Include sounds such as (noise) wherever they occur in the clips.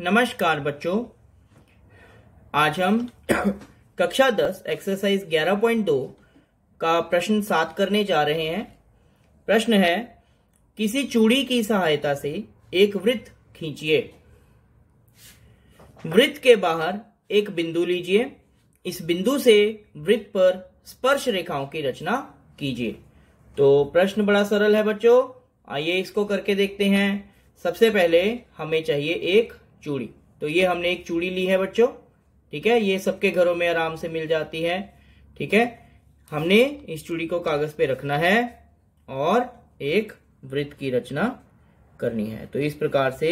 नमस्कार बच्चों आज हम कक्षा 10 एक्सरसाइज 11.2 का प्रश्न सात करने जा रहे हैं प्रश्न है किसी चूड़ी की सहायता से एक वृत्त खींचिए वृत्त के बाहर एक बिंदु लीजिए इस बिंदु से वृत्त पर स्पर्श रेखाओं की रचना कीजिए तो प्रश्न बड़ा सरल है बच्चों आइए इसको करके देखते हैं सबसे पहले हमें चाहिए एक चूड़ी तो ये हमने एक चूड़ी ली है बच्चों ठीक है ये सबके घरों में आराम से मिल जाती है ठीक है हमने इस चूड़ी को कागज पे रखना है और एक वृत्त की रचना करनी है तो इस प्रकार से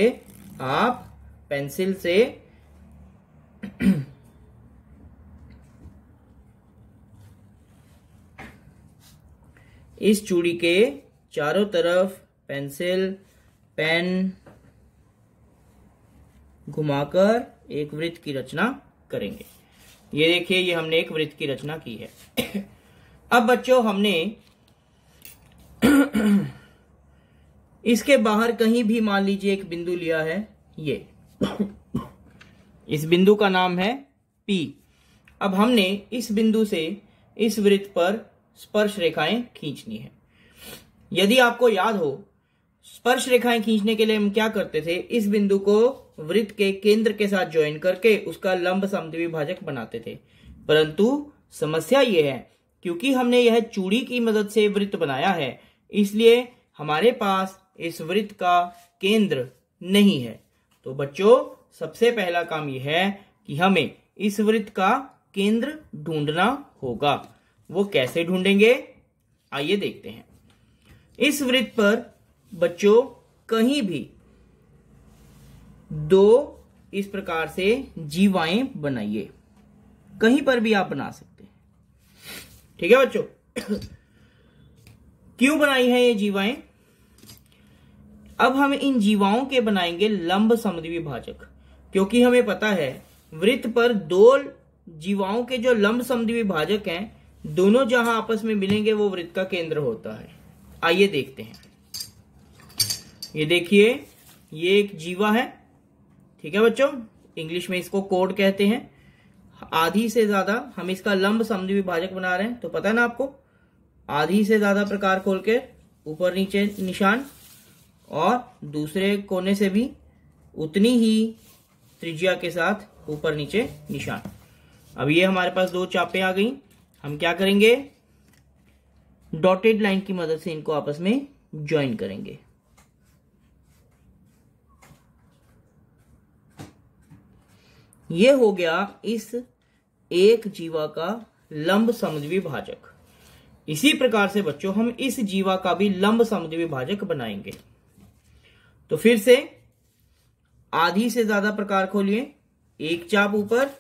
आप पेंसिल से इस चूड़ी के चारों तरफ पेंसिल पेन घुमाकर एक वृत्त की रचना करेंगे ये देखिए ये हमने एक वृत्त की रचना की है अब बच्चों हमने इसके बाहर कहीं भी मान लीजिए एक बिंदु लिया है ये इस बिंदु का नाम है पी अब हमने इस बिंदु से इस वृत्त पर स्पर्श रेखाएं खींचनी है यदि आपको याद हो स्पर्श रेखाएं खींचने के लिए हम क्या करते थे इस बिंदु को वृत्त के केंद्र के साथ ज्वाइन करके उसका लंब समद्वी बनाते थे परंतु समस्या ये है क्योंकि हमने यह चूड़ी की मदद से वृत्त बनाया है इसलिए हमारे पास इस वृत्त का केंद्र नहीं है तो बच्चों सबसे पहला काम यह है कि हमें इस वृत्त का केंद्र ढूंढना होगा वो कैसे ढूंढेंगे आइए देखते हैं इस वृत्त पर बच्चों कहीं भी दो इस प्रकार से जीवाएं बनाइए कहीं पर भी आप बना सकते हैं ठीक है बच्चों (coughs) क्यों बनाई है ये जीवाएं अब हम इन जीवाओं के बनाएंगे लंब समद्विभाजक क्योंकि हमें पता है वृत्त पर दो जीवाओं के जो लंब समद्विभाजक हैं दोनों जहां आपस में मिलेंगे वो वृत्त का केंद्र होता है आइए देखते हैं ये देखिए ये एक जीवा है ठीक है बच्चों इंग्लिश में इसको कोड कहते हैं आधी से ज्यादा हम इसका लंब समझ विभाजक बना रहे हैं तो पता है ना आपको आधी से ज्यादा प्रकार खोल के ऊपर नीचे निशान और दूसरे कोने से भी उतनी ही त्रिज्या के साथ ऊपर नीचे निशान अब ये हमारे पास दो चापे आ गई हम क्या करेंगे डॉटेड लाइन की मदद से इनको आपस में ज्वाइन करेंगे ये हो गया इस एक जीवा का लंब समझ विभाजक इसी प्रकार से बच्चों हम इस जीवा का भी लंब समझ विभाजक बनाएंगे तो फिर से आधी से ज्यादा प्रकार खोलिए एक चाप ऊपर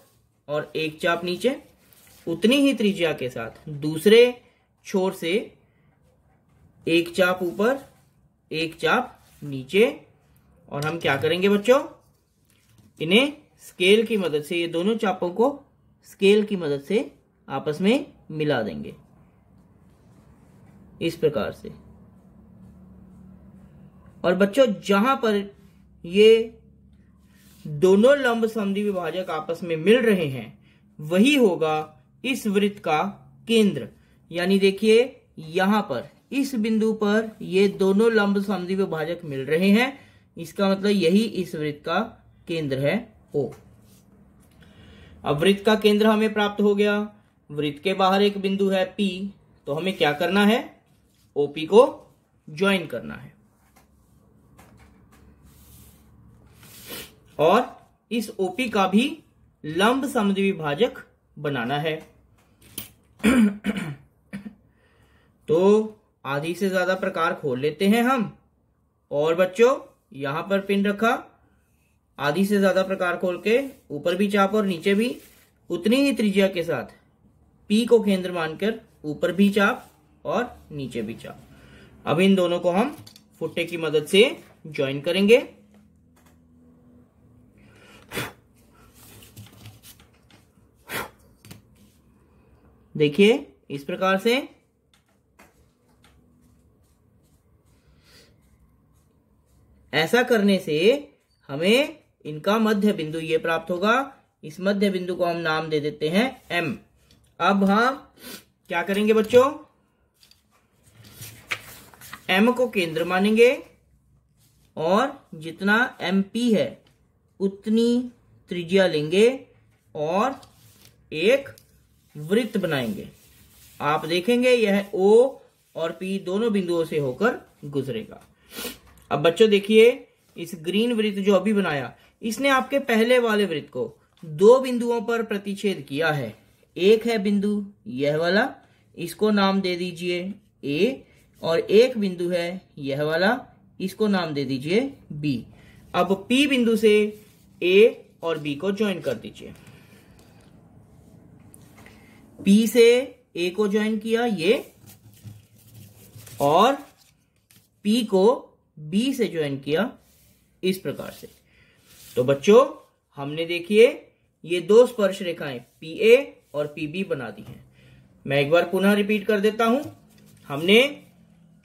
और एक चाप नीचे उतनी ही त्रिज्या के साथ दूसरे छोर से एक चाप ऊपर एक चाप नीचे और हम क्या करेंगे बच्चों इन्हें स्केल की मदद से ये दोनों चापों को स्केल की मदद से आपस में मिला देंगे इस प्रकार से और बच्चों जहां पर ये दोनों लंब समधि विभाजक आपस में मिल रहे हैं वही होगा इस वृत्त का केंद्र यानी देखिए यहां पर इस बिंदु पर ये दोनों लंब समधि विभाजक मिल रहे हैं इसका मतलब यही इस वृत्त का केंद्र है ओ अब वृत्त का केंद्र हमें प्राप्त हो गया वृत्त के बाहर एक बिंदु है पी तो हमें क्या करना है ओपी को ज्वाइन करना है और इस ओपी का भी लंब समद्विभाजक बनाना है (clears throat) तो आधी से ज्यादा प्रकार खोल लेते हैं हम और बच्चों यहां पर पिन रखा आधी से ज्यादा प्रकार खोल के ऊपर भी चाप और नीचे भी उतनी ही त्रिज्या के साथ पी को केंद्र मानकर ऊपर भी चाप और नीचे भी चाप अब इन दोनों को हम फुट्टे की मदद से ज्वाइन करेंगे देखिए इस प्रकार से ऐसा करने से हमें इनका मध्य बिंदु ये प्राप्त होगा इस मध्य बिंदु को हम नाम दे देते हैं एम अब हम क्या करेंगे बच्चों एम को केंद्र मानेंगे और जितना एम पी है उतनी त्रिज्या लेंगे और एक वृत्त बनाएंगे आप देखेंगे यह ओ और पी दोनों बिंदुओं से होकर गुजरेगा अब बच्चों देखिए इस ग्रीन वृत्त जो अभी बनाया इसने आपके पहले वाले वृत्त को दो बिंदुओं पर प्रतिच्छेद किया है एक है बिंदु यह वाला इसको नाम दे दीजिए ए और एक बिंदु है यह वाला इसको नाम दे दीजिए बी अब पी बिंदु से ए और बी को ज्वाइन कर दीजिए पी से ए को ज्वाइन किया ये और पी को बी से ज्वाइन किया इस प्रकार से तो बच्चों हमने देखिए ये दो स्पर्श रेखाएं पी ए और पी बी बना दी हैं मैं एक बार पुनः रिपीट कर देता हूं हमने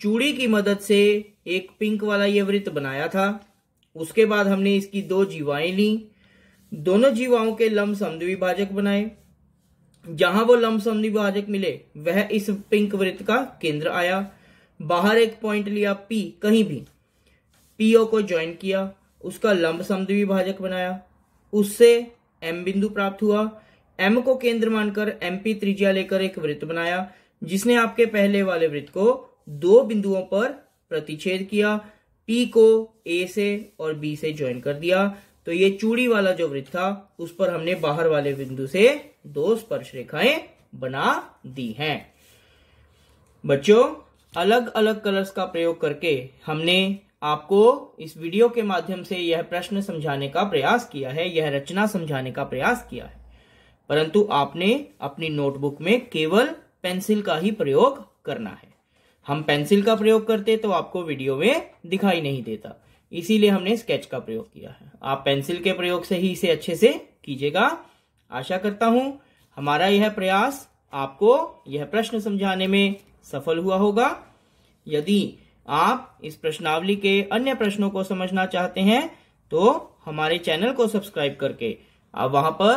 चूड़ी की मदद से एक पिंक वाला ये वृत्त बनाया था उसके बाद हमने इसकी दो जीवाएं ली दोनों जीवाओं के लंब समद्विभाजक बनाए जहां वो लंब समद्विभाजक मिले वह इस पिंक वृत्त का केंद्र आया बाहर एक पॉइंट लिया पी कहीं भी पीओ को ज्वाइन किया उसका लंब समद्विभाजक बनाया उससे एम बिंदु प्राप्त हुआ एम को केंद्र मानकर एम पी त्रिज्या लेकर एक वृत्त बनाया जिसने आपके पहले वाले वृत्त को दो बिंदुओं पर प्रतिच्छेद किया पी को ए से और बी से ज्वाइन कर दिया तो ये चूड़ी वाला जो वृत्त था उस पर हमने बाहर वाले बिंदु से दो स्पर्श रेखाएं बना दी हैं बच्चों अलग अलग कलर्स का प्रयोग करके हमने आपको इस वीडियो के माध्यम से यह प्रश्न समझाने का प्रयास किया है यह रचना समझाने का प्रयास किया है परंतु आपने अपनी नोटबुक में केवल पेंसिल का ही प्रयोग करना है हम पेंसिल का प्रयोग करते तो आपको वीडियो में दिखाई नहीं देता इसीलिए हमने स्केच का प्रयोग किया है आप पेंसिल के प्रयोग से ही इसे अच्छे से कीजिएगा आशा करता हूं हमारा यह प्रयास आपको यह प्रश्न समझाने में सफल हुआ होगा यदि आप इस प्रश्नावली के अन्य प्रश्नों को समझना चाहते हैं तो हमारे चैनल को सब्सक्राइब करके आप वहां पर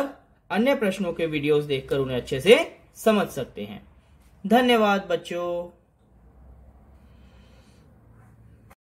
अन्य प्रश्नों के वीडियोस देखकर उन्हें अच्छे से समझ सकते हैं धन्यवाद बच्चों